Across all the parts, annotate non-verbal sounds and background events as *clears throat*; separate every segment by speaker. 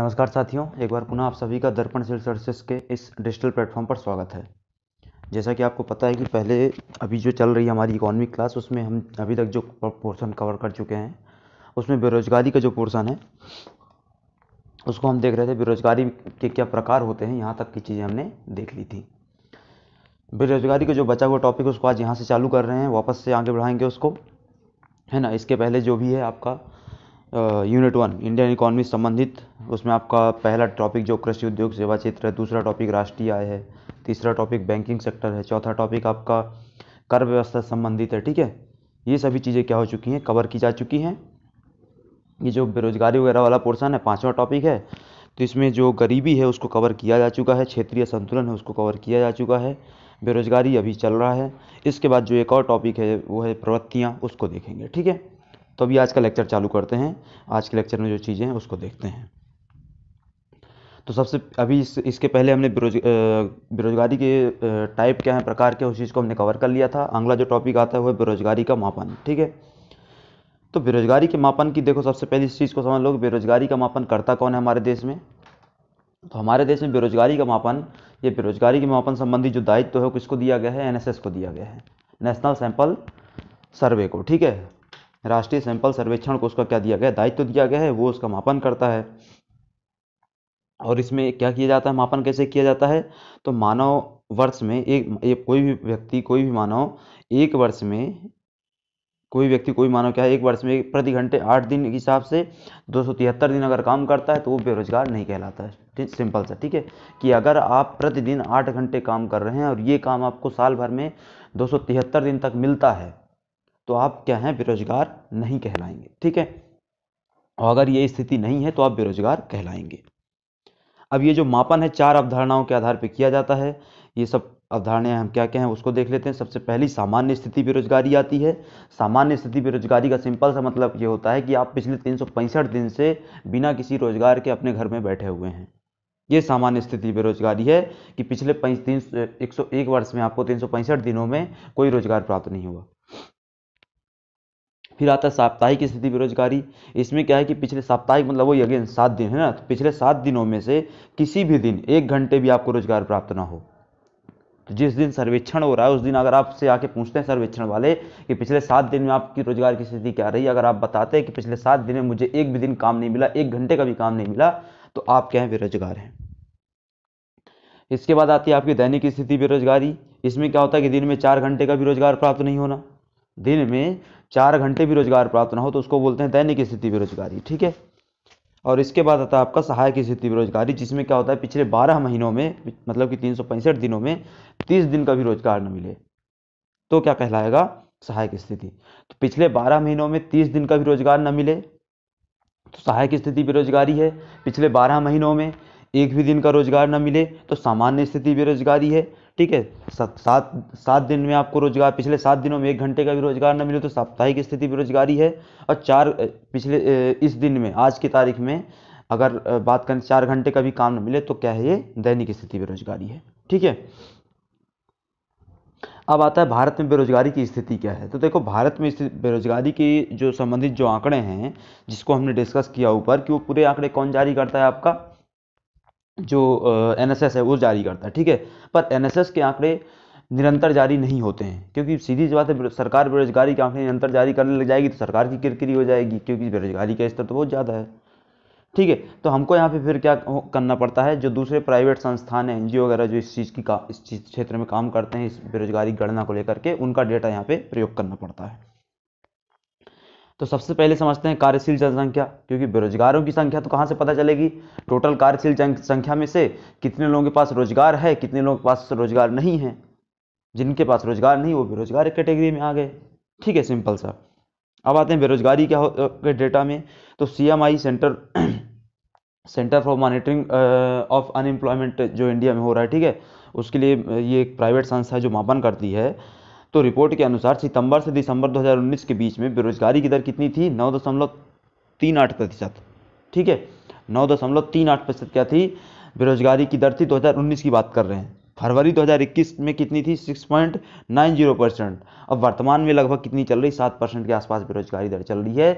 Speaker 1: नमस्कार साथियों एक बार पुनः आप सभी का दर्पण सेल सर्विसेज के इस डिजिटल प्लेटफॉर्म पर स्वागत है जैसा कि आपको पता है कि पहले अभी जो चल रही है हमारी इकोनॉमिक क्लास उसमें हम अभी तक जो पोर्शन कवर कर चुके हैं उसमें बेरोजगारी का जो पोर्शन है उसको हम देख रहे थे बेरोजगारी के क्या प्रकार होते हैं यहाँ तक की चीज़ें हमने देख ली थी बेरोजगारी का जो बचा हुआ टॉपिक उसको आज यहाँ से चालू कर रहे हैं वापस से आगे बढ़ाएंगे उसको है ना इसके पहले जो भी है आपका यूनिट वन इंडियन इकोनॉमी संबंधित उसमें आपका पहला टॉपिक जो कृषि उद्योग सेवा क्षेत्र है दूसरा टॉपिक राष्ट्रीय आय है तीसरा टॉपिक बैंकिंग सेक्टर है चौथा टॉपिक आपका कर व्यवस्था संबंधित है ठीक है ये सभी चीज़ें क्या हो चुकी हैं कवर की जा चुकी हैं ये जो बेरोजगारी वगैरह वाला पोर्सन है पाँचवा टॉपिक है तो इसमें जो गरीबी है उसको कवर किया जा चुका है क्षेत्रीय संतुलन है उसको कवर किया जा चुका है बेरोजगारी अभी चल रहा है इसके बाद जो एक और टॉपिक है वो है प्रवृत्तियाँ उसको देखेंगे ठीक है तो अभी आज का लेक्चर चालू करते हैं आज के लेक्चर में जो चीज़ें हैं उसको देखते हैं तो सबसे अभी इस, इसके पहले हमने बेरोज बेरोजगारी के टाइप क्या है प्रकार के उस चीज़ को हमने कवर कर लिया था अगला जो टॉपिक आता है वो बेरोजगारी का मापन ठीक है तो बेरोजगारी के मापन की देखो सबसे पहले इस चीज़ को समझ लो बेरोजगारी का मापन करता कौन है हमारे देश में तो हमारे देश में बेरोजगारी का मापन ये बेरोजगारी के मापन संबंधी जो दायित्व तो है किसको दिया गया है एनएसएस को दिया गया है नेशनल सैंपल सर्वे को ठीक है राष्ट्रीय सैंपल सर्वेक्षण को उसका क्या दिया गया दायित्व तो दिया गया है वो उसका मापन करता है और इसमें क्या किया जाता है मापन कैसे किया जाता है तो मानव वर्ष में एक, एक कोई भी व्यक्ति कोई भी मानव एक वर्ष में कोई व्यक्ति कोई मानव क्या है एक वर्ष में प्रति घंटे आठ दिन के हिसाब से दो दिन अगर काम करता है तो वो बेरोजगार नहीं कहलाता है सिंपल सा ठीक है कि अगर आप प्रतिदिन आठ घंटे काम कर रहे हैं और ये काम आपको साल भर में दो दिन तक मिलता है तो आप क्या हैं बेरोजगार नहीं कहलाएंगे ठीक है और अगर ये स्थिति नहीं है तो आप बेरोजगार कहलाएंगे अब ये जो मापन है चार अवधारणाओं के आधार पर किया जाता है ये सब अवधारणाएं हम क्या क्या हैं उसको देख लेते हैं सबसे पहली सामान्य स्थिति बेरोजगारी आती है सामान्य स्थिति बेरोजगारी का सिंपल सा मतलब ये होता है कि आप पिछले तीन दिन से बिना किसी रोजगार के अपने घर में बैठे हुए हैं ये सामान्य स्थिति बेरोजगारी है कि पिछले तीन एक वर्ष में आपको तीन दिनों में कोई रोजगार प्राप्त नहीं हुआ फिर आता है साप्ताहिक स्थिति बेरोजगारी इसमें क्या है कि पिछले साप्ताहिक मतलब वो अगेन सात दिन है ना तो पिछले सात दिनों में से किसी भी दिन एक घंटे भी आपको रोजगार प्राप्त ना हो तो जिस दिन सर्वेक्षण हो रहा है उस दिन अगर आपसे आके पूछते हैं सर्वेक्षण वाले कि पिछले सात दिन में आपकी रोजगार की स्थिति क्या रही अगर आप बताते हैं कि पिछले सात दिन में मुझे एक भी दिन काम नहीं मिला एक घंटे का भी काम नहीं मिला तो आप क्या हैं बेरोजगार हैं इसके बाद आती है आपकी दैनिक स्थिति बेरोजगारी इसमें क्या होता है कि दिन में चार घंटे का भी रोजगार प्राप्त नहीं होना दिन में चार घंटे भी रोजगार प्राप्त ना हो तो उसको बोलते हैं दैनिक स्थिति बेरोजगारी ठीक है और इसके बाद आता है आपका सहायक स्थिति बेरोजगारी जिसमें क्या होता है पिछले बारह महीनों में मतलब कि तीन दिनों में तीस दिन का भी रोजगार न मिले तो क्या कहलाएगा सहायक स्थिति तो पिछले बारह महीनों में तीस दिन का भी रोजगार न मिले तो सहायक स्थिति बेरोजगारी है पिछले बारह महीनों में एक भी दिन का रोज़गार ना मिले तो सामान्य स्थिति बेरोज़गारी है ठीक है सात सात दिन में आपको रोज़गार पिछले सात दिनों में एक घंटे का भी रोज़गार ना मिले तो साप्ताहिक स्थिति बेरोज़गारी है और चार पिछले इस दिन में आज की तारीख में अगर बात करें चार घंटे का भी काम ना मिले तो क्या है ये दैनिक स्थिति बेरोज़गारी है ठीक है अब आता है भारत में बेरोजगारी की स्थिति क्या है तो देखो भारत में बेरोजगारी की जो संबंधित जो आंकड़े हैं जिसको हमने डिस्कस किया ऊपर कि वो पूरे आंकड़े कौन जारी करता है आपका जो एन uh, है वो जारी करता है ठीक है पर एन के आंकड़े निरंतर जारी नहीं होते हैं क्योंकि सीधी सी बात है सरकार बेरोजगारी के आंकड़े निरंतर जारी करने लग जाएगी तो सरकार की किरकिरी हो जाएगी क्योंकि बेरोजगारी का स्तर तो बहुत ज़्यादा है ठीक है तो हमको यहाँ पे फिर क्या करना पड़ता है जो दूसरे प्राइवेट संस्थान हैं एन वगैरह जो इस चीज़ की का इस चीज़ क्षेत्र में काम करते हैं इस बेरोजगारी गणना को लेकर के उनका डेटा यहाँ पर प्रयोग करना पड़ता है तो सबसे पहले समझते हैं कार्यशील जनसंख्या क्योंकि बेरोजगारों की संख्या तो कहाँ से पता चलेगी टोटल कार्यशील जनसंख्या में से कितने लोगों के पास रोजगार है कितने लोगों के पास रोजगार नहीं है जिनके पास रोजगार नहीं वो बेरोजगार कैटेगरी में आ गए ठीक है सिंपल सा अब आते हैं बेरोजगारी क्या के डेटा में तो C centre *clears throat* centre for monitoring of unemployment जो इंडिया में हो रहा है ठीक है उसके लिए ये एक प्राइवेट संस्था है जो मापन करती है तो रिपोर्ट के अनुसार सितंबर से दिसंबर 2019 के बीच में बेरोजगारी की दर कितनी थी नौ दशमलव तीन आठ प्रतिशत ठीक है नौ दशमलव तीन आठ प्रतिशत क्या थी बेरोजगारी की दर थी 2019 की बात कर रहे हैं फरवरी 2021 में कितनी थी 6.90 परसेंट अब वर्तमान में लगभग कितनी चल रही सात परसेंट के आसपास बेरोजगारी दर चल रही है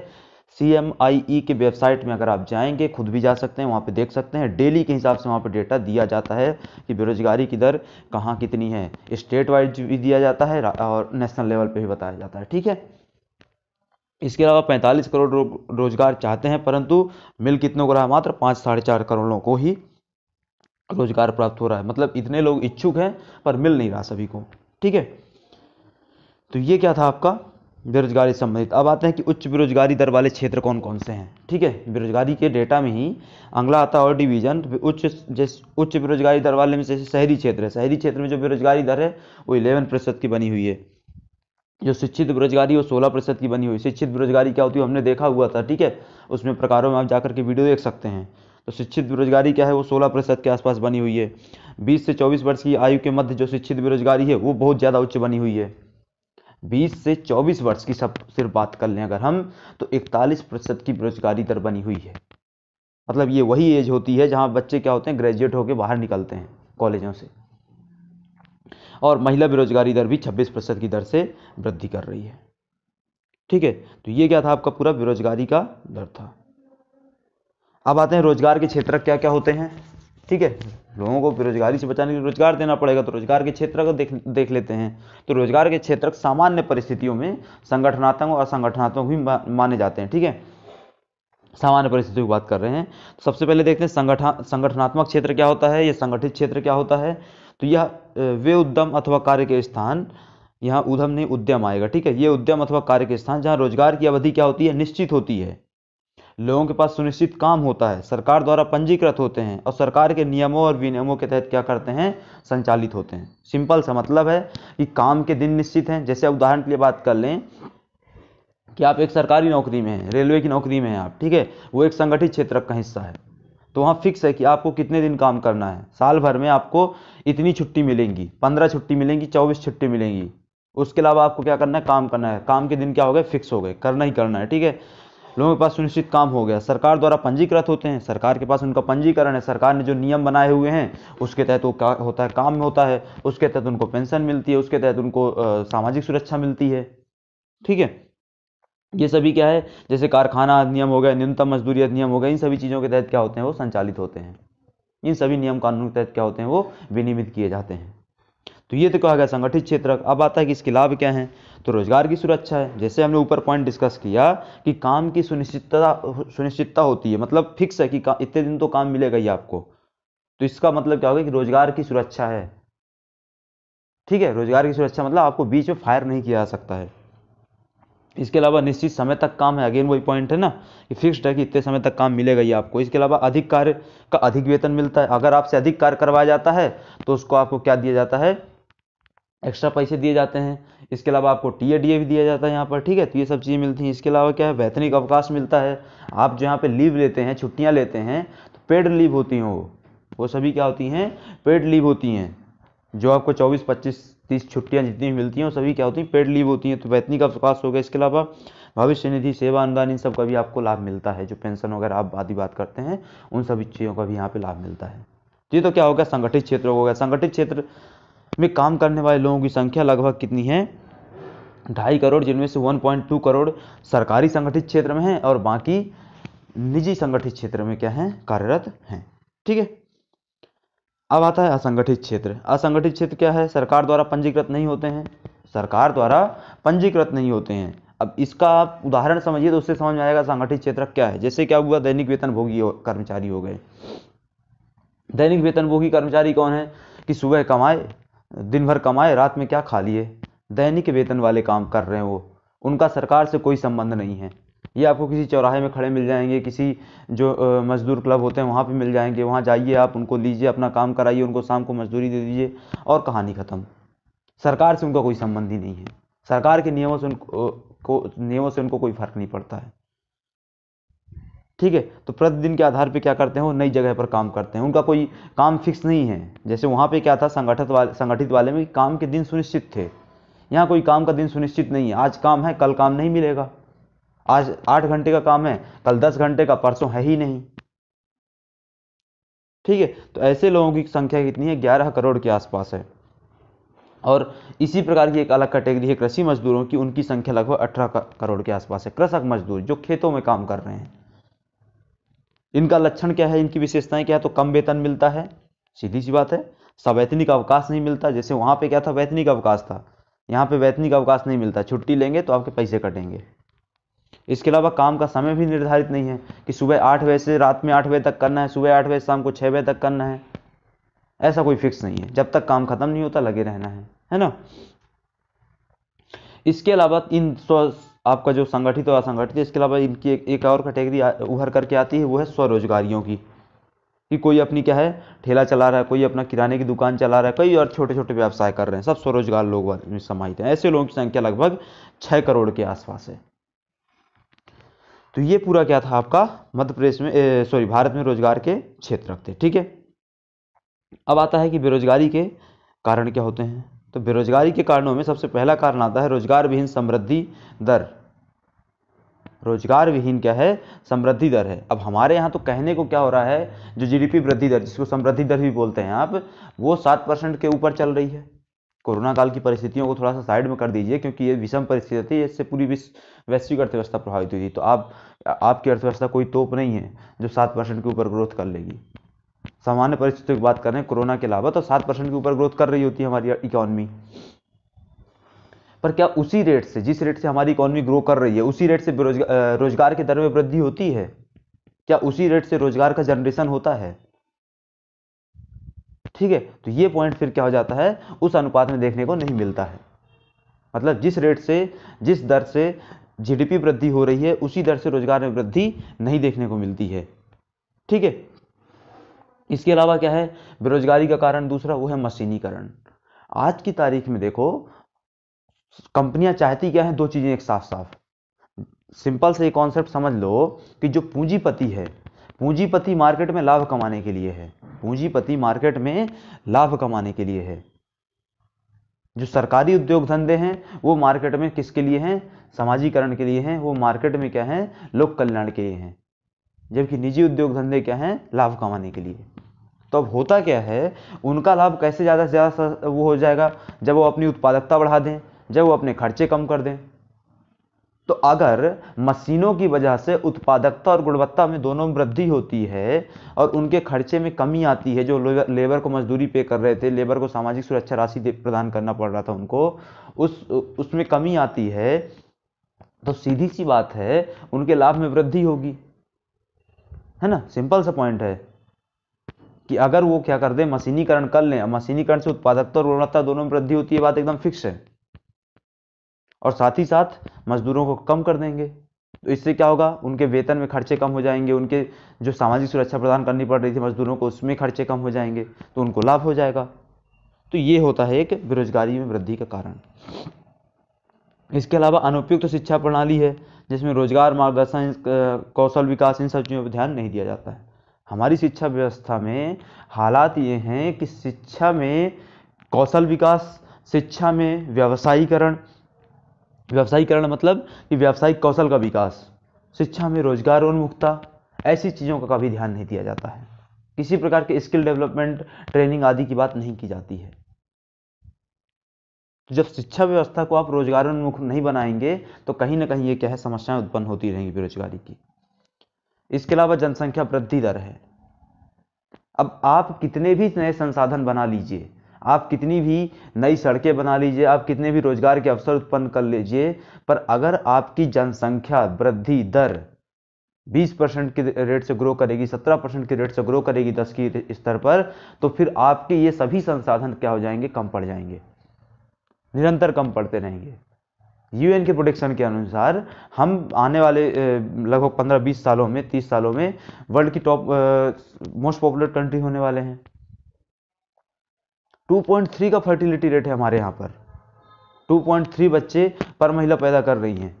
Speaker 1: सी एम आई ई के वेबसाइट में अगर आप जाएंगे खुद भी जा सकते हैं वहाँ पे देख सकते हैं डेली के हिसाब से वहाँ पे डेटा दिया जाता है कि बेरोजगारी की दर कहाँ कितनी है स्टेट वाइज भी दिया जाता है और नेशनल लेवल पे भी बताया जाता है ठीक है इसके अलावा 45 करोड़ रो, रोजगार चाहते हैं परंतु मिल कितनों को रहा है मात्र पाँच साढ़े चार करोड़ों को ही रोजगार प्राप्त हो रहा है मतलब इतने लोग इच्छुक हैं पर मिल नहीं रहा सभी को ठीक है तो ये क्या था आपका बेरोजगारी संबंधित अब आते हैं कि उच्च बेरोजगारी दर वाले क्षेत्र कौन कौन से हैं ठीक है बेरोजगारी के डेटा में ही अंगला आता और डिवीजन तो उच्च जैसे उच्च बेरोजगारी दर वाले में जैसे शहरी क्षेत्र है शहरी क्षेत्र में जो बेरोजगारी दर है वो इलेवन प्रतिशत की बनी हुई है जो शिक्षित बेरोजगारी वो सोलह प्रतिशत की बनी हुई शिक्षित बेरोजगारी क्या होती है हमने देखा हुआ था ठीक है उसमें प्रकारों में आप जाकर के वीडियो देख सकते हैं तो शिक्षित बेरोजगारी क्या है वो सोलह प्रतिशत के आसपास बनी हुई है बीस से चौबीस वर्ष की आयु के मध्य जो शिक्षित बेरोजगारी है वो बहुत ज़्यादा उच्च बनी हुई है 20 से 24 वर्ष की सब सिर्फ बात कर लें अगर हम तो 41 प्रतिशत की बेरोजगारी दर बनी हुई है मतलब ये वही एज होती है जहां बच्चे क्या होते हैं ग्रेजुएट होकर बाहर निकलते हैं कॉलेजों से और महिला बेरोजगारी दर भी 26 प्रतिशत की दर से वृद्धि कर रही है ठीक है तो ये क्या था आपका पूरा बेरोजगारी का दर था अब आते हैं रोजगार के क्षेत्र क्या क्या होते हैं ठीक है लोगों को बेरोजगारी से बचाने के लिए रोजगार देना पड़ेगा तो रोजगार के क्षेत्र को देख देख लेते हैं तो रोजगार के क्षेत्र सामान्य परिस्थितियों में संगठनात्मक और असंगठनात्मक भी माने जाते हैं ठीक है सामान्य परिस्थितियों की बात कर रहे हैं तो सबसे पहले देखते हैं संगठन संगठनात्मक क्षेत्र क्या होता है या संगठित क्षेत्र क्या होता है तो यह वे उद्यम अथवा कार्य के स्थान यहाँ उद्यम नहीं उद्यम आएगा ठीक है ये उद्यम अथवा कार्य के स्थान जहाँ रोजगार की अवधि क्या होती है निश्चित होती है लोगों के पास सुनिश्चित काम होता है सरकार द्वारा पंजीकृत होते हैं और सरकार के नियमों और विनियमों के तहत क्या करते हैं संचालित होते हैं सिंपल सा मतलब है कि काम के दिन निश्चित हैं जैसे उदाहरण के लिए बात कर लें कि आप एक सरकारी नौकरी में हैं रेलवे की नौकरी में हैं आप ठीक है वो एक संगठित क्षेत्र का हिस्सा है तो वहाँ फिक्स है कि आपको कितने दिन काम करना है साल भर में आपको इतनी छुट्टी मिलेंगी पंद्रह छुट्टी मिलेंगी चौबीस छुट्टी मिलेंगी उसके अलावा आपको क्या करना है काम करना है काम के दिन क्या हो गए फिक्स हो गए करना ही करना है ठीक है लोगों के पास सुनिश्चित काम हो गया सरकार द्वारा पंजीकृत होते हैं सरकार के पास उनका पंजीकरण है सरकार ने जो नियम बनाए हुए हैं उसके तहत वो क्या होता है काम होता है उसके तहत उनको पेंशन मिलती है उसके तहत उनको सामाजिक सुरक्षा मिलती है ठीक है ये सभी क्या है जैसे कारखाना अधिनियम हो गया न्यूनतम मजदूरी अधिनियम हो गया इन सभी चीज़ों के तहत क्या होते हैं वो संचालित होते हैं इन सभी नियम कानून के तहत क्या होते हैं वो विनियमित किए जाते हैं तो ये तो कहा गया संगठित क्षेत्र अब आता है कि इसके लाभ क्या हैं तो रोजगार की सुरक्षा है जैसे हमने ऊपर पॉइंट डिस्कस किया कि काम की सुनिश्चितता सुनिश्चितता होती है मतलब फिक्स है कि इतने दिन तो काम मिलेगा ही आपको तो इसका मतलब क्या होगा कि रोजगार की सुरक्षा है ठीक है रोजगार की सुरक्षा मतलब आपको बीच में फायर नहीं किया जा सकता है इसके अलावा निश्चित समय तक काम है अगेन वही पॉइंट है ना कि फिक्स्ड है कि इतने समय तक काम मिलेगा ही आपको इसके अलावा अधिक कार्य का अधिक वेतन मिलता है अगर आपसे अधिक कार्य करवाया जाता है तो उसको आपको क्या दिया जाता है एक्स्ट्रा पैसे दिए जाते हैं इसके अलावा आपको टी ए डी ए भी दिया जाता है यहाँ पर ठीक है तो ये सब चीज़ें मिलती हैं इसके अलावा क्या है वैतनिक अवकाश मिलता है आप जो यहाँ पे लीव लेते हैं छुट्टियाँ लेते हैं तो पेड लीव होती हैं वो वो सभी क्या होती हैं पेड लीव होती हैं जो आपको चौबीस पच्चीस तीस छुट्टियाँ जितनी भी मिलती हैं वो सभी क्या होती हैं पेड लीव होती हैं तो वैतनिक अवकाश हो गया इसके अलावा भविष्य निधि सेवा अनुदान इन सब का भी आपको लाभ मिलता है जो पेंशन वगैरह आप आदि बात करते हैं उन सभी चीज़ों का भी यहाँ पर लाभ मिलता है तो ये तो क्या होगा संगठित क्षेत्र हो गया संगठित क्षेत्र में काम करने वाले लोगों की संख्या लगभग कितनी है ढाई करोड़ जिनमें से 1.2 करोड़ सरकारी संगठित क्षेत्र में हैं और बाकी निजी संगठित क्षेत्र में क्या हैं कार्यरत हैं ठीक है अब आता है असंगठित क्षेत्र असंगठित क्षेत्र क्या है सरकार द्वारा पंजीकृत नहीं होते हैं सरकार द्वारा पंजीकृत नहीं होते हैं अब इसका आप उदाहरण समझिए तो उससे समझ में आएगा संगठित क्षेत्र क्या है जैसे क्या हुआ दैनिक वेतन भोगी कर्मचारी हो गए दैनिक वेतन भोगी कर्मचारी कौन है कि सुबह कमाए दिन भर कमाए रात में क्या खा लिए दैनिक वेतन वाले काम कर रहे हैं वो उनका सरकार से कोई संबंध नहीं है ये आपको किसी चौराहे में खड़े मिल जाएंगे किसी जो मजदूर क्लब होते हैं वहाँ पे मिल जाएंगे वहाँ जाइए आप उनको लीजिए अपना काम कराइए उनको शाम को मजदूरी दे दीजिए और कहानी ख़त्म सरकार से उनका कोई संबंध ही नहीं है सरकार के नियमों से उनको नियमों से उनको कोई फ़र्क नहीं पड़ता है ठीक है तो प्रतिदिन के आधार पे क्या करते हैं वो नई जगह पर काम करते हैं उनका कोई काम फिक्स नहीं है जैसे वहाँ पे क्या था संगठित वाले संगठित वाले में काम के दिन सुनिश्चित थे यहाँ कोई काम का दिन सुनिश्चित नहीं है आज काम है कल काम नहीं मिलेगा आज आठ घंटे का काम है कल दस घंटे का परसों है ही नहीं ठीक है तो ऐसे लोगों की संख्या कितनी है ग्यारह करोड़ के आसपास है और इसी प्रकार की एक अलग कैटेगरी है कृषि मजदूरों की उनकी संख्या लगभग अठारह करोड़ के आसपास है कृषक मजदूर जो खेतों में काम कर रहे हैं इनका लक्षण क्या है इनकी विशेषताएं क्या है तो कम वेतन मिलता है सीधी सी बात है सवैतनिक अवकाश नहीं मिलता जैसे वहां पे क्या था वैतनिक अवकाश था यहाँ पे वैतनिक अवकाश नहीं मिलता छुट्टी लेंगे तो आपके पैसे कटेंगे इसके अलावा काम का समय भी निर्धारित नहीं है कि सुबह आठ बजे से रात में आठ बजे तक करना है सुबह आठ बजे शाम को छः बजे तक करना है ऐसा कोई फिक्स नहीं है जब तक काम खत्म नहीं होता लगे रहना है है ना इसके अलावा इन आपका जो संगठित और असंगठित इसके अलावा इनकी एक, एक और कैटेगरी उभर करके आती है वो है स्वरोजगारियों की कि कोई अपनी क्या है ठेला चला रहा है कोई अपना किराने की दुकान चला रहा है कई और छोटे छोटे व्यवसाय कर रहे हैं सब स्वरोजगार लोग समाहित हैं ऐसे लोगों की संख्या लगभग छः करोड़ के आसपास है तो ये पूरा क्या था आपका मध्य प्रदेश में सॉरी भारत में रोजगार के क्षेत्र रखते ठीक है अब आता है कि बेरोजगारी के कारण क्या होते हैं तो बेरोजगारी के कारणों में सबसे पहला कारण आता है रोजगार विहीन समृद्धि दर रोजगार विहीन क्या है समृद्धि दर है अब हमारे यहाँ तो कहने को क्या हो रहा है जो जीडीपी वृद्धि दर जिसको समृद्धि दर भी बोलते हैं आप वो सात परसेंट के ऊपर चल रही है कोरोना काल की परिस्थितियों को थोड़ा सा साइड में कर दीजिए क्योंकि ये विषम परिस्थिति थी इससे पूरी विश्व वैश्विक अर्थव्यवस्था प्रभावित हुई थी तो आप आपकी अर्थव्यवस्था कोई तोप नहीं है जो सात परसेंट के ऊपर ग्रोथ कर लेगी सामान्य परिस्थितियों की बात करें कोरोना के अलावा तो सात परसेंट के ऊपर ग्रोथ कर रही होती है हमारी इकोनॉमी पर क्या उसी रेट से जिस रेट से हमारी इकोनॉमी ग्रो कर रही है उसी रेट से रोजगार के दर में वृद्धि होती है क्या उसी रेट से रोजगार का जनरेशन होता है ठीक है तो ये पॉइंट फिर क्या हो जाता है उस अनुपात में देखने को नहीं मिलता है मतलब जिस रेट से जिस दर से जीडीपी वृद्धि हो रही है उसी दर से रोजगार में वृद्धि नहीं देखने को मिलती है ठीक है इसके अलावा क्या है बेरोजगारी का कारण दूसरा वो है मशीनीकरण आज की तारीख में देखो कंपनियां चाहती क्या है दो चीज़ें एक साफ साफ सिंपल से ये कॉन्सेप्ट समझ लो कि जो पूंजीपति है पूंजीपति मार्केट में लाभ कमाने के लिए है पूंजीपति मार्केट में लाभ कमाने के लिए है जो सरकारी उद्योग धंधे हैं वो मार्केट में किसके लिए हैं समाजीकरण के लिए हैं वो मार्केट में क्या है लोक कल्याण के लिए हैं जबकि निजी उद्योग धंधे क्या हैं लाभ कमाने के लिए तो अब होता क्या है उनका लाभ कैसे ज़्यादा से ज़्यादा वो हो जाएगा जब वो अपनी उत्पादकता बढ़ा दें जब वो अपने खर्चे कम कर दें तो अगर मशीनों की वजह से उत्पादकता और गुणवत्ता में दोनों में वृद्धि होती है और उनके खर्चे में कमी आती है जो लेबर को मजदूरी पे कर रहे थे लेबर को सामाजिक सुरक्षा राशि प्रदान करना पड़ रहा था उनको उस उसमें कमी आती है तो सीधी सी बात है उनके लाभ में वृद्धि होगी है ना सिंपल सा पॉइंट है कि अगर वो क्या कर दे मशीनीकरण कर ले मशीनीकरण से उत्पादकता और गुणवत्ता दोनों में वृद्धि होती है बात एकदम फिक्स है और साथ ही साथ मजदूरों को कम कर देंगे तो इससे क्या होगा उनके वेतन में खर्चे कम हो जाएंगे उनके जो सामाजिक सुरक्षा प्रदान करनी पड़ रही थी मजदूरों को उसमें खर्चे कम हो जाएंगे तो उनको लाभ हो जाएगा तो ये होता है एक बेरोजगारी में वृद्धि का कारण इसके अलावा अनुपयुक्त शिक्षा प्रणाली है जिसमें रोजगार मार्गदर्शन कौशल विकास इन सब चीज़ों पर ध्यान नहीं दिया जाता है हमारी शिक्षा व्यवस्था में हालात ये हैं कि शिक्षा में कौशल विकास शिक्षा में व्यवसायीकरण व्यवसायीकरण मतलब कि व्यावसायिक कौशल का विकास शिक्षा में रोजगार उन्मुखता ऐसी चीज़ों का कभी ध्यान नहीं दिया जाता है किसी प्रकार के स्किल डेवलपमेंट ट्रेनिंग आदि की बात नहीं की जाती है जब शिक्षा व्यवस्था को आप रोजगारोन्मुख नहीं बनाएंगे तो कहीं ना कहीं ये क्या है समस्याएं उत्पन्न होती रहेंगी बेरोजगारी की इसके अलावा जनसंख्या वृद्धि दर है अब आप कितने भी नए संसाधन बना लीजिए आप कितनी भी नई सड़कें बना लीजिए आप कितने भी रोजगार के अवसर उत्पन्न कर लीजिए पर अगर आपकी जनसंख्या वृद्धि दर 20 परसेंट के रेट से ग्रो करेगी 17 परसेंट के रेट से ग्रो करेगी 10 की स्तर पर तो फिर आपके ये सभी संसाधन क्या हो जाएंगे कम पड़ जाएंगे निरंतर कम पड़ते रहेंगे यूएन के प्रोडिक्शन के अनुसार हम आने वाले लगभग 15-20 सालों में 30 सालों में वर्ल्ड की टॉप मोस्ट पॉपुलर कंट्री होने वाले हैं 2.3 का फर्टिलिटी रेट है हमारे यहाँ पर 2.3 बच्चे पर महिला पैदा कर रही हैं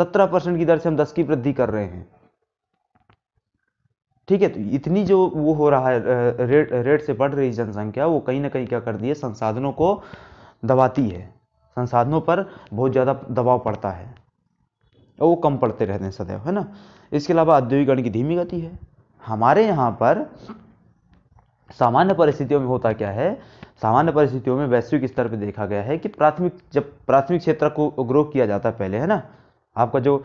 Speaker 1: 17 परसेंट की दर से हम 10 की वृद्धि कर रहे हैं ठीक है तो इतनी जो वो हो रहा है रेट रेट से बढ़ रही जनसंख्या वो कहीं ना कहीं क्या कर दिए संसाधनों को दबाती है संसाधनों पर बहुत ज़्यादा दबाव पड़ता है और वो कम पड़ते रहते हैं सदैव है ना इसके अलावा औद्योगिकरण की धीमी गति है हमारे यहाँ पर सामान्य परिस्थितियों में होता क्या है सामान्य परिस्थितियों में वैश्विक स्तर पर देखा गया है कि प्राथमिक जब प्राथमिक क्षेत्र को ग्रो किया जाता है पहले है ना आपका जो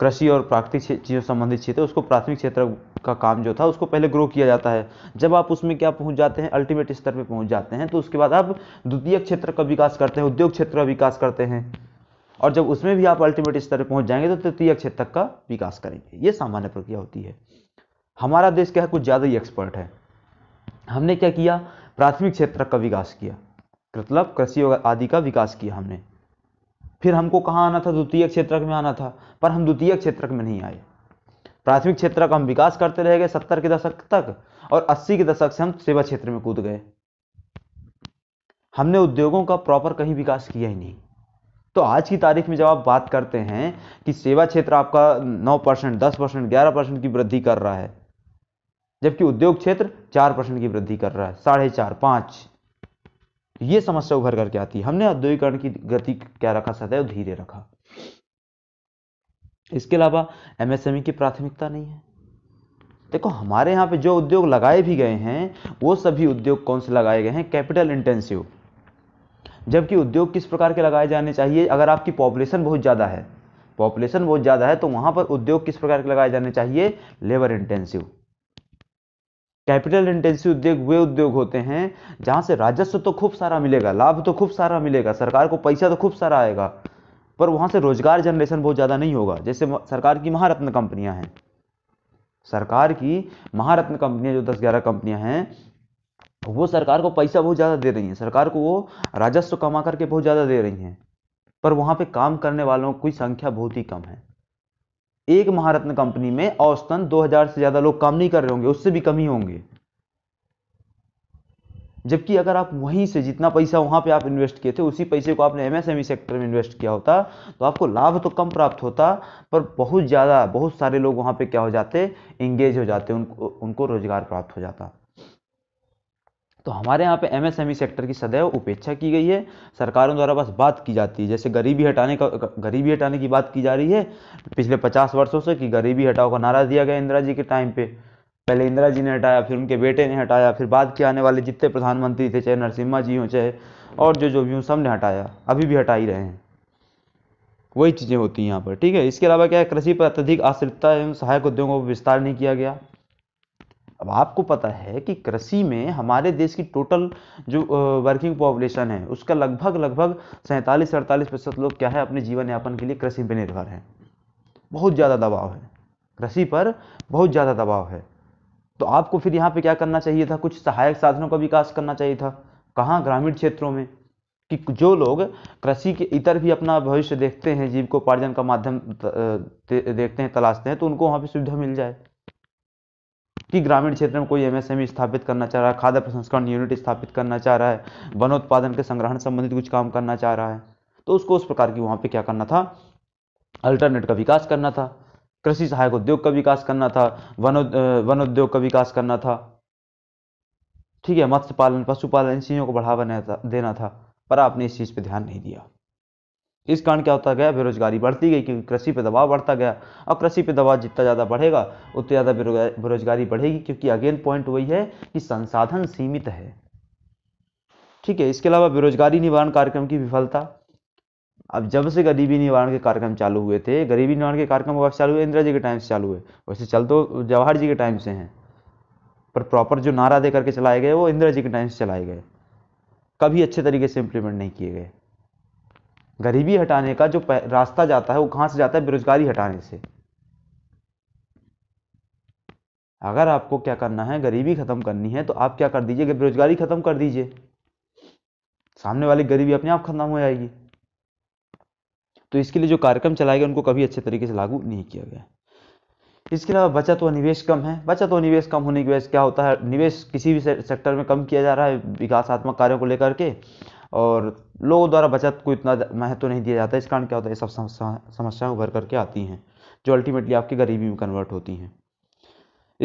Speaker 1: कृषि और प्राकृतिक चीज़ों संबंधित क्षेत्र उसको प्राथमिक क्षेत्र का काम जो था उसको पहले ग्रो किया जाता है जब आप उसमें क्या पहुंच जाते हैं अल्टीमेट स्तर पे पहुंच जाते हैं तो उसके बाद आप द्वितीय क्षेत्र का विकास करते हैं उद्योग क्षेत्र का विकास करते हैं और जब उसमें भी आप अल्टीमेट स्तर पर पहुंच जाएंगे तो तृतीय क्षेत्र का विकास करेंगे ये सामान्य प्रक्रिया होती है हमारा देश क्या है कुछ ज़्यादा ही एक्सपर्ट है हमने क्या किया प्राथमिक क्षेत्र का विकास किया मतलब कृषि आदि का विकास किया हमने फिर हमको कहाँ आना था द्वितीय क्षेत्र में आना था पर हम द्वितीय क्षेत्र में नहीं आए प्राथमिक क्षेत्र का हम विकास करते रह गए सत्तर के दशक तक और अस्सी के दशक से हम सेवा क्षेत्र में कूद गए हमने उद्योगों का प्रॉपर कहीं विकास किया ही नहीं तो आज की तारीख में जब आप बात करते हैं कि सेवा क्षेत्र आपका 9 परसेंट दस परसेंट ग्यारह परसेंट की वृद्धि कर रहा है जबकि उद्योग क्षेत्र चार परसेंट की वृद्धि कर रहा है साढ़े चार पांच ये समस्या उभर करके आती है हमने औद्योगिकरण की गति क्या रखा सदैव धीरे रखा इसके अलावा एमएसएमई e की प्राथमिकता नहीं है देखो हमारे यहाँ पे जो उद्योग लगाए भी गए हैं वो सभी उद्योग कौन से लगाए गए हैं कैपिटल इंटेंसिव जबकि उद्योग किस प्रकार के लगाए जाने चाहिए अगर आपकी पॉपुलेशन बहुत ज़्यादा है पॉपुलेशन बहुत ज़्यादा है तो वहाँ पर उद्योग किस प्रकार के लगाए जाने चाहिए लेबर इंटेंसिव कैपिटल इंटेंसिव उद्योग वे उद्योग होते हैं जहाँ से राजस्व तो खूब सारा मिलेगा लाभ तो खूब सारा मिलेगा सरकार को पैसा तो खूब सारा आएगा पर वहाँ से रोजगार जनरेशन बहुत ज़्यादा नहीं होगा जैसे सरकार की महारत्न कंपनियाँ हैं सरकार की महारत्न कंपनियाँ जो दस ग्यारह कंपनियाँ हैं वो सरकार को पैसा बहुत ज़्यादा दे रही हैं सरकार को वो राजस्व कमा करके बहुत ज़्यादा दे रही हैं पर वहाँ पे काम करने वालों की संख्या बहुत ही कम है एक महारत्न कंपनी में औसतन 2000 से ज़्यादा लोग काम नहीं कर रहे होंगे उससे भी कम ही होंगे जबकि अगर आप वहीं से जितना पैसा वहाँ पे आप इन्वेस्ट किए थे उसी पैसे को आपने एमएसएमई सेक्टर e में इन्वेस्ट किया होता तो आपको लाभ तो कम प्राप्त होता पर बहुत ज़्यादा बहुत सारे लोग वहाँ पे क्या हो जाते इंगेज हो जाते उनको उनको रोजगार प्राप्त हो जाता तो हमारे यहाँ पे एमएसएमई सेक्टर e की सदैव उपेक्षा की गई है सरकारों द्वारा बस बात की जाती है जैसे गरीबी हटाने का गरीबी हटाने की बात की जा रही है पिछले पचास वर्षों से कि गरीबी हटाओ का नारा दिया गया इंदिरा जी के टाइम पे पहले इंदिरा जी ने हटाया फिर उनके बेटे ने हटाया फिर बाद के आने वाले जितने प्रधानमंत्री थे चाहे नरसिम्हा जी हों चाहे और जो जो भी हों सब ने हटाया अभी भी हटा ही रहे हैं वही चीज़ें होती हैं यहाँ पर ठीक है इसके अलावा क्या है कृषि पर अत्यधिक आश्रितता एवं सहायक उद्योगों पर विस्तार नहीं किया गया अब आपको पता है कि कृषि में हमारे देश की टोटल जो वर्किंग पॉपुलेशन है उसका लगभग लगभग सैंतालीस अड़तालीस प्रतिशत लोग क्या है अपने जीवन यापन के लिए कृषि पर निर्भर हैं बहुत ज़्यादा दबाव है कृषि पर बहुत ज़्यादा दबाव है तो आपको फिर यहाँ पे क्या करना चाहिए था कुछ सहायक साधनों का विकास करना चाहिए था कहाँ ग्रामीण क्षेत्रों में कि जो लोग कृषि के इतर भी अपना भविष्य देखते हैं जीविकोपार्जन का माध्यम देखते हैं तलाशते हैं तो उनको वहाँ पर सुविधा मिल जाए कि ग्रामीण क्षेत्र में कोई एमएसएमई e स्थापित करना चाह रहा है खाद्य प्रसंस्करण यूनिट स्थापित करना चाह रहा है वनोत्पादन के संग्रहण संबंधित कुछ काम करना चाह रहा है तो उसको उस प्रकार की वहाँ पे क्या करना था अल्टरनेट का विकास करना था कृषि सहायक उद्योग का विकास करना था वन वन उद्योग का विकास करना था ठीक है मत्स्य पालन पशुपालन इन चीज़ों को बढ़ावा देना था पर आपने इस चीज़ पर ध्यान नहीं दिया इस कारण क्या होता गया बेरोजगारी बढ़ती गई क्योंकि कृषि पर दबाव बढ़ता गया और कृषि पर दबाव जितना ज़्यादा बढ़ेगा उतनी ज़्यादा बेरोजगारी बढ़ेगी क्योंकि अगेन पॉइंट वही है कि संसाधन सीमित है ठीक है इसके अलावा बेरोजगारी निवारण कार्यक्रम की विफलता अब जब से गरीबी निवारण के कार्यक्रम चालू हुए थे गरीबी निवारण के कार्यक्रम कब चालू हुए इंदिरा जी के टाइम से चालू हुए वैसे चल तो जवाहर जी के टाइम से हैं पर प्रॉपर जो नारा दे करके चलाए गए वो इंदिरा जी के टाइम से चलाए गए कभी अच्छे तरीके से इम्प्लीमेंट नहीं किए गए गरीबी हटाने का जो रास्ता जाता है वो कहाँ से जाता है बेरोजगारी हटाने से अगर आपको क्या करना है गरीबी खत्म करनी है तो आप क्या कर दीजिए बेरोजगारी खत्म कर दीजिए सामने वाली गरीबी अपने आप खत्म हो जाएगी तो इसके लिए जो कार्यक्रम चलाए गए उनको कभी अच्छे तरीके से लागू नहीं किया गया इसके अलावा बचत व निवेश कम है बचत व निवेश कम होने की वजह से क्या होता है निवेश किसी भी सेक्टर में कम किया जा रहा है विकासात्मक कार्यों को लेकर के और लोगों द्वारा बचत को इतना महत्व तो नहीं दिया जाता इस कारण क्या होता है ये सब समस्याएं उभर करके आती हैं जो अल्टीमेटली आपकी गरीबी में कन्वर्ट होती हैं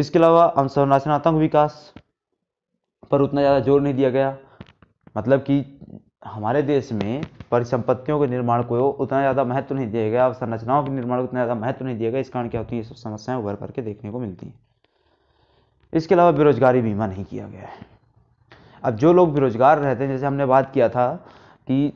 Speaker 1: इसके अलावा संरचनात्मक विकास पर उतना ज़्यादा जोर नहीं दिया गया मतलब कि हमारे देश में परिसंपत्तियों के निर्माण को उतना ज़्यादा महत्व नहीं दिया गया अवसंरचनाओं के निर्माण को उतना ज़्यादा महत्व नहीं दिया गया इस कारण क्या होती है ये सब समस्याएं उभर करके देखने को मिलती हैं इसके अलावा बेरोजगारी बीमा नहीं किया गया है अब जो लोग बेरोजगार रहते हैं जैसे हमने बात किया था कि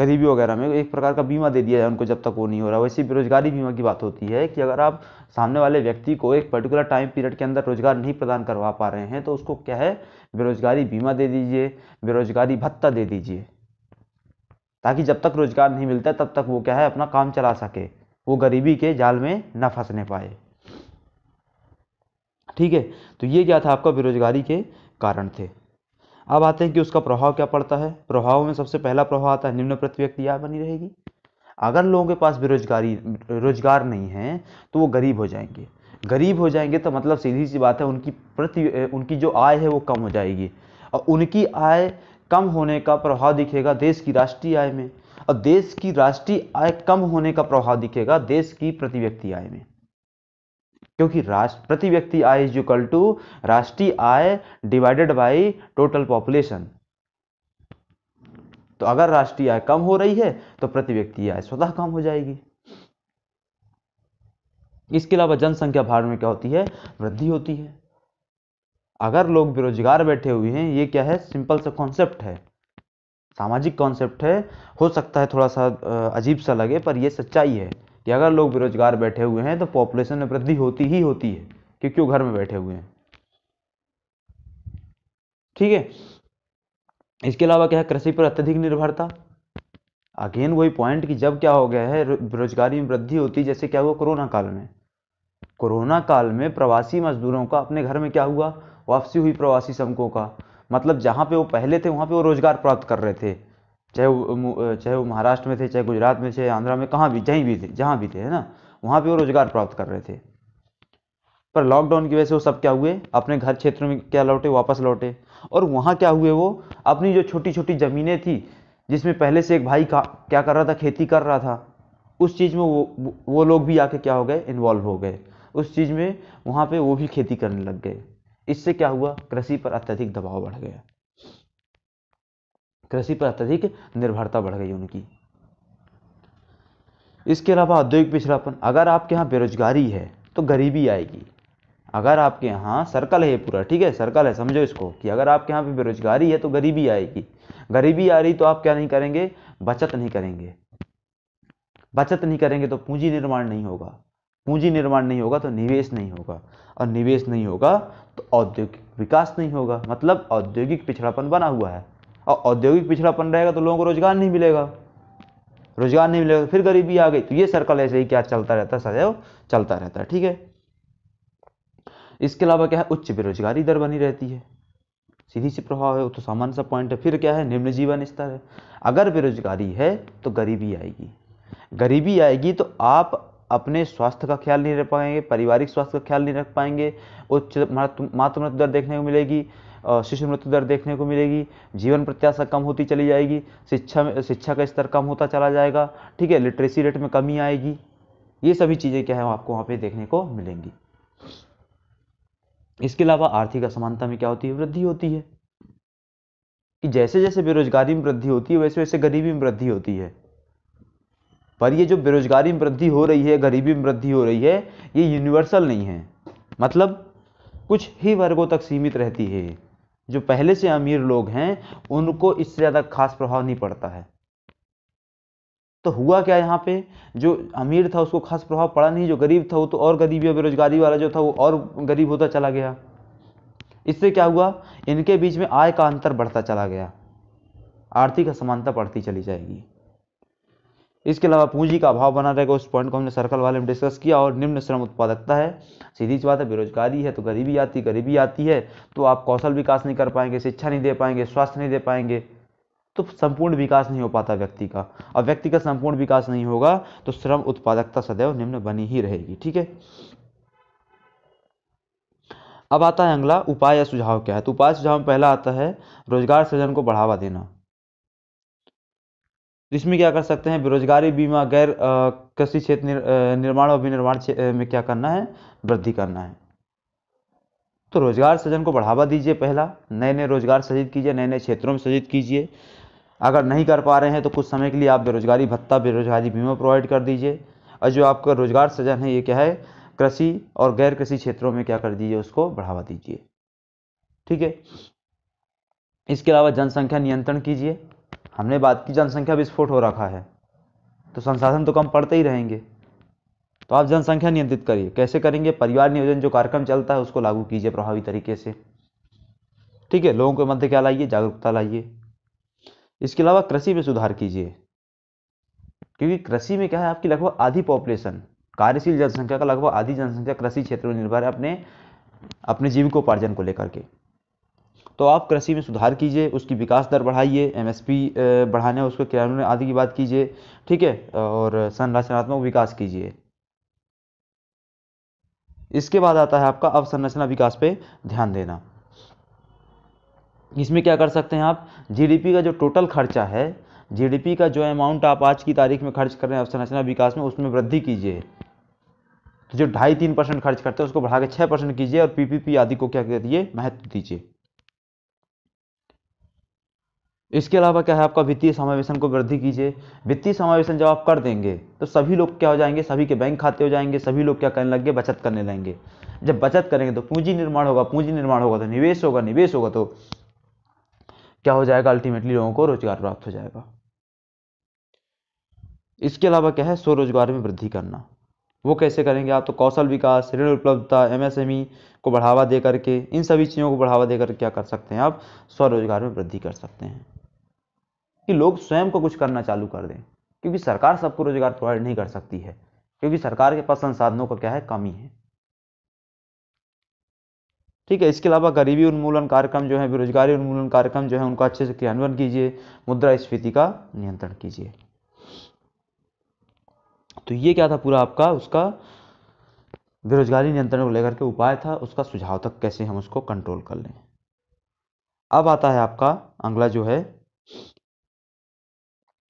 Speaker 1: गरीबी वगैरह में एक प्रकार का बीमा दे दिया जाए उनको जब तक वो नहीं हो रहा वैसे बेरोजगारी बीमा की बात होती है कि अगर आप सामने वाले व्यक्ति को एक पर्टिकुलर टाइम पीरियड के अंदर रोजगार नहीं प्रदान करवा पा रहे हैं तो उसको क्या है बेरोजगारी बीमा दे दीजिए बेरोजगारी भत्ता दे दीजिए ताकि जब तक रोज़गार नहीं मिलता तब तक वो क्या है अपना काम चला सके वो गरीबी के जाल में ना फंसने पाए ठीक है तो ये क्या था आपका बेरोजगारी के कारण थे अब आते हैं कि उसका प्रभाव क्या पड़ता है प्रभाव में सबसे पहला प्रभाव आता है निम्न प्रति व्यक्ति आय बनी रहेगी अगर लोगों के पास बेरोजगारी रोजगार नहीं है तो वो गरीब हो जाएंगे गरीब हो जाएंगे तो मतलब सीधी सी बात है उनकी प्रति उनकी जो आय है वो कम हो जाएगी और उनकी आय कम होने का प्रभाव दिखेगा देश की राष्ट्रीय आय में और देश की राष्ट्रीय आय कम होने का प्रभाव दिखेगा देश की प्रति व्यक्ति आय में क्योंकि राष्ट्र प्रति व्यक्ति आय इज इक्वल टू राष्ट्रीय आय डिवाइडेड बाय टोटल पॉपुलेशन तो अगर राष्ट्रीय आय कम हो रही है तो प्रति व्यक्ति आय स्वतः कम हो जाएगी इसके अलावा जनसंख्या भार में क्या होती है वृद्धि होती है अगर लोग बेरोजगार बैठे हुए हैं ये क्या है सिंपल सा कॉन्सेप्ट है सामाजिक कॉन्सेप्ट है हो सकता है थोड़ा सा अजीब सा लगे पर यह सच्चाई है कि अगर लोग बेरोजगार बैठे हुए हैं तो पॉपुलेशन में वृद्धि होती ही होती है क्योंकि वो घर में बैठे हुए हैं ठीक है इसके अलावा क्या है कृषि पर अत्यधिक निर्भरता अगेन वही पॉइंट कि जब क्या हो गया है बेरोजगारी में वृद्धि होती जैसे क्या हुआ कोरोना काल में कोरोना काल में प्रवासी मजदूरों का अपने घर में क्या हुआ वापसी हुई प्रवासी श्रमिकों का मतलब जहाँ पे वो पहले थे वहाँ पे वो रोज़गार प्राप्त कर रहे थे चाहे वो चाहे वो महाराष्ट्र में थे चाहे गुजरात में चाहे आंध्रा में कहाँ भी जहीं भी थे जहाँ भी थे है ना वहाँ पे वो रोज़गार प्राप्त कर रहे थे पर लॉकडाउन की वजह से वो सब क्या हुए अपने घर क्षेत्र में क्या लौटे वापस लौटे और वहाँ क्या हुए वो अपनी जो छोटी छोटी ज़मीनें थी जिसमें पहले से एक भाई का क्या कर रहा था खेती कर रहा था उस चीज़ में वो वो लोग भी आके क्या हो गए इन्वॉल्व हो गए उस चीज़ में वहाँ पे वो भी खेती करने लग गए इससे क्या हुआ कृषि पर अत्यधिक दबाव बढ़ गया कृषि पर अत्यधिक निर्भरता बढ़ गई उनकी इसके अलावा औद्योगिक पिछड़ापन अगर आपके यहाँ बेरोजगारी है तो गरीबी आएगी अगर आपके यहाँ सर्कल है पूरा ठीक है सर्कल है समझो इसको कि अगर आपके यहाँ पे बेरोजगारी है तो गरीबी आएगी गरीबी आ रही तो आप क्या नहीं करेंगे बचत नहीं करेंगे बचत नहीं करेंगे तो पूंजी निर्माण नहीं होगा पूंजी निर्माण नहीं होगा तो निवेश नहीं होगा और निवेश नहीं होगा तो औद्योगिक विकास नहीं होगा मतलब औद्योगिक पिछड़ापन बना हुआ है और औद्योगिक पिछड़ापन रहेगा तो लोगों को रोजगार नहीं मिलेगा रोजगार नहीं मिलेगा तो फिर गरीबी आ गई तो ये सर्कल ऐसे ही क्या चलता रहता है सदैव चलता रहता है ठीक है इसके अलावा क्या है उच्च बेरोजगारी दर बनी रहती है सीधी सी प्रभाव है तो सामान्य सा पॉइंट है फिर क्या है निम्न जीवन स्तर है अगर बेरोजगारी है तो गरीबी आएगी गरीबी आएगी तो आप अपने स्वास्थ्य का ख्याल नहीं रख पाएंगे पारिवारिक स्वास्थ्य का ख्याल नहीं रख पाएंगे उच्च मातृ मृत्यु दर देखने को मिलेगी शिशु मृत्यु दर देखने को मिलेगी जीवन प्रत्याशा कम होती चली जाएगी शिक्षा में शिक्षा का स्तर कम होता चला जाएगा ठीक है लिटरेसी रेट में कमी आएगी ये सभी चीज़ें क्या है आपको वहाँ पर देखने को मिलेंगी इसके अलावा आर्थिक असमानता में क्या होती है वृद्धि होती है कि जैसे जैसे बेरोजगारी में वृद्धि होती है वैसे वैसे गरीबी में वृद्धि होती है पर ये जो बेरोजगारी में वृद्धि हो रही है गरीबी में वृद्धि हो रही है ये यूनिवर्सल नहीं है मतलब कुछ ही वर्गों तक सीमित रहती है जो पहले से अमीर लोग हैं उनको इससे ज़्यादा खास प्रभाव नहीं पड़ता है तो हुआ क्या यहाँ पे जो अमीर था उसको खास प्रभाव पड़ा नहीं जो गरीब था वो तो और गरीबी और बेरोजगारी वाला जो था वो और गरीब होता चला गया इससे क्या हुआ इनके बीच में आय का अंतर बढ़ता चला गया आर्थिक असमानता बढ़ती चली जाएगी इसके अलावा पूंजी का अभाव बना रहेगा उस पॉइंट को हमने सर्कल वाले में डिस्कस किया और निम्न श्रम उत्पादकता है सीधी सी बात है बेरोजगारी है तो गरीबी आती गरीबी आती है तो आप कौशल विकास नहीं कर पाएंगे शिक्षा नहीं दे पाएंगे स्वास्थ्य नहीं दे पाएंगे तो संपूर्ण विकास नहीं हो पाता व्यक्ति का और व्यक्ति का संपूर्ण विकास नहीं होगा तो श्रम उत्पादकता सदैव निम्न बनी ही रहेगी ठीक है अब आता है अगला उपाय या सुझाव क्या है तो उपाय सुझाव में पहला आता है रोजगार सृजन को बढ़ावा देना तो इसमें क्या कर सकते हैं बेरोजगारी बीमा गैर कृषि क्षेत्र निर, निर्माण और विनिर्माण में क्या करना है वृद्धि करना है तो रोजगार सृजन को बढ़ावा दीजिए पहला नए नए रोजगार सृजित कीजिए नए नए क्षेत्रों में सृजित कीजिए अगर नहीं कर पा रहे हैं तो कुछ समय के लिए आप बेरोजगारी भत्ता बेरोजगारी बीमा प्रोवाइड कर दीजिए और जो आपका रोजगार सृजन है ये क्या है कृषि और गैर कृषि क्षेत्रों में क्या कर दीजिए उसको बढ़ावा दीजिए ठीक है इसके अलावा जनसंख्या नियंत्रण कीजिए हमने बात की जनसंख्या विस्फोट हो रखा है तो संसाधन तो कम पड़ते ही रहेंगे तो आप जनसंख्या नियंत्रित करिए कैसे करेंगे परिवार नियोजन जो कार्यक्रम चलता है उसको लागू कीजिए प्रभावी तरीके से ठीक है लोगों के मध्य क्या लाइए जागरूकता लाइए इसके अलावा कृषि में सुधार कीजिए क्योंकि कृषि में क्या है आपकी लगभग आधी पॉपुलेशन कार्यशील जनसंख्या का लगभग आधी जनसंख्या कृषि क्षेत्र में निर्भर है अपने अपने जीविकोपार्जन को लेकर के तो आप कृषि में सुधार कीजिए उसकी विकास दर बढ़ाइए एमएसपी बढ़ाने उसके किरानों आदि की बात कीजिए ठीक है और संरचनात्मक विकास कीजिए इसके बाद आता है आपका अवसंरचना विकास पे ध्यान देना इसमें क्या कर सकते हैं आप जीडीपी का जो टोटल खर्चा है जीडीपी का जो अमाउंट आप आज की तारीख में खर्च कर रहे हैं अवसंरचना विकास में उसमें वृद्धि कीजिए तो जो ढाई तीन परसेंट खर्च करते हैं उसको बढ़ा के छः परसेंट कीजिए और पीपीपी आदि को क्या करिए महत्व दीजिए इसके अलावा क्या है आपका वित्तीय समावेशन को वृद्धि कीजिए वित्तीय समावेशन जब आप कर देंगे तो सभी लोग क्या हो जाएंगे सभी के बैंक खाते हो जाएंगे सभी लोग क्या करने लगे बचत करने लगेंगे जब बचत करेंगे तो पूंजी निर्माण होगा पूंजी निर्माण होगा तो निवेश होगा निवेश होगा तो क्या हो जाएगा अल्टीमेटली लोगों को रोजगार प्राप्त हो जाएगा इसके अलावा क्या है स्वरोजगार में वृद्धि करना वो कैसे करेंगे आप तो कौशल विकास ऋण उपलब्धता एमएसएमई को बढ़ावा दे करके इन सभी चीज़ों को बढ़ावा देकर क्या कर सकते हैं आप स्वरोजगार में वृद्धि कर सकते हैं कि लोग स्वयं को कुछ करना चालू कर दें क्योंकि सरकार सबको रोजगार प्रोवाइड नहीं कर सकती है क्योंकि सरकार के पास संसाधनों का क्या है कमी है ठीक है इसके अलावा गरीबी उन्मूलन कार्यक्रम जो है बेरोजगारी उन्मूलन कार्यक्रम जो है उनका अच्छे से क्रियान्वयन कीजिए मुद्रा स्फीति का नियंत्रण कीजिए तो ये क्या था पूरा आपका उसका बेरोजगारी नियंत्रण को लेकर के उपाय था उसका सुझाव तक कैसे हम उसको कंट्रोल कर लें अब आता है आपका अगला जो है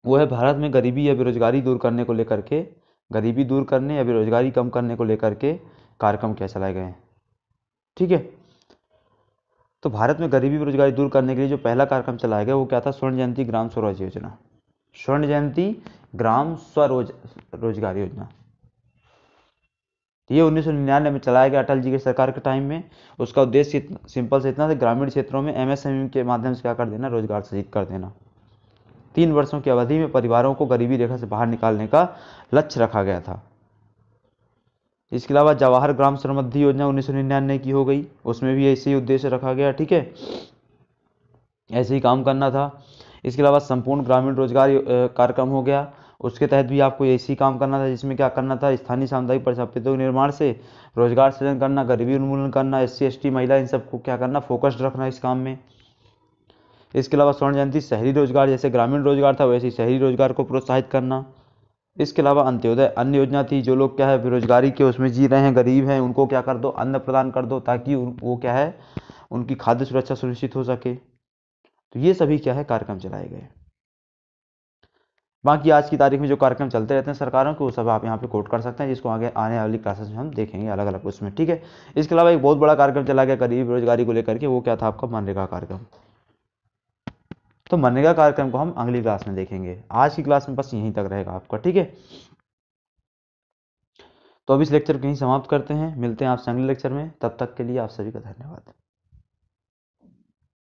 Speaker 1: वो है भारत में गरीबी या बेरोजगारी दूर करने को लेकर के गरीबी दूर करने या बेरोजगारी कम करने को लेकर के कार्यक्रम क्या चलाए गए हैं ठीक है तो भारत में गरीबी बेरोजगारी दूर करने के लिए जो पहला कार्यक्रम चलाया गया वो क्या था स्वर्ण जयंती ग्राम स्वराज योजना स्वर्ण जयंती ग्राम स्वरोज रोजगार योजना ये उन्नीस में चलाया गया अटल जी के सरकार के टाइम में उसका उद्देश्य सिंपल से इतना था ग्रामीण क्षेत्रों में एमएसएमई e के माध्यम से क्या कर देना रोजगार सृजित कर देना तीन वर्षों की अवधि में परिवारों को गरीबी रेखा से बाहर निकालने का लक्ष्य रखा गया था इसके अलावा जवाहर ग्राम समृद्धि योजना उन्नीस की हो गई उसमें भी ऐसे ही उद्देश्य रखा गया ठीक है ऐसे ही काम करना था इसके अलावा संपूर्ण ग्रामीण रोजगार कार्यक्रम हो गया उसके तहत भी आपको ऐसे ही काम करना था जिसमें क्या करना था स्थानीय सामुदायिक परिसंपत्तियों के निर्माण से रोजगार सृजन करना गरीबी उन्मूलन करना एस सी महिला इन सबको क्या करना फोकस्ड रखना इस काम में इसके अलावा स्वर्ण जयंती शहरी रोजगार जैसे ग्रामीण रोजगार था वैसे शहरी रोजगार को प्रोत्साहित करना इसके अलावा अंत्योदय अन्य योजना थी जो लोग क्या है बेरोजगारी के उसमें जी रहे हैं गरीब हैं उनको क्या कर दो अन्न प्रदान कर दो ताकि वो क्या है उनकी खाद्य सुरक्षा सुनिश्चित हो सके तो ये सभी क्या है कार्यक्रम चलाए गए बाकी आज की तारीख में जो कार्यक्रम चलते रहते हैं सरकारों के वो सब आप यहाँ पे कोट कर सकते हैं जिसको आगे आने वाली क्लासेस में हम देखेंगे अलग अलग उसमें ठीक है इसके अलावा एक बहुत बड़ा कार्यक्रम चला गया गरीब बेरोजगारी को लेकर के वो क्या था आपका मनरेगा कार्यक्रम तो मनरेगा कार्यक्रम को हम अगली क्लास में देखेंगे आज की क्लास में बस यहीं तक रहेगा आपका ठीक है तो अब इस लेक्चर को यहीं समाप्त करते हैं मिलते हैं आपसे अगले लेक्चर में तब तक के लिए आप सभी का धन्यवाद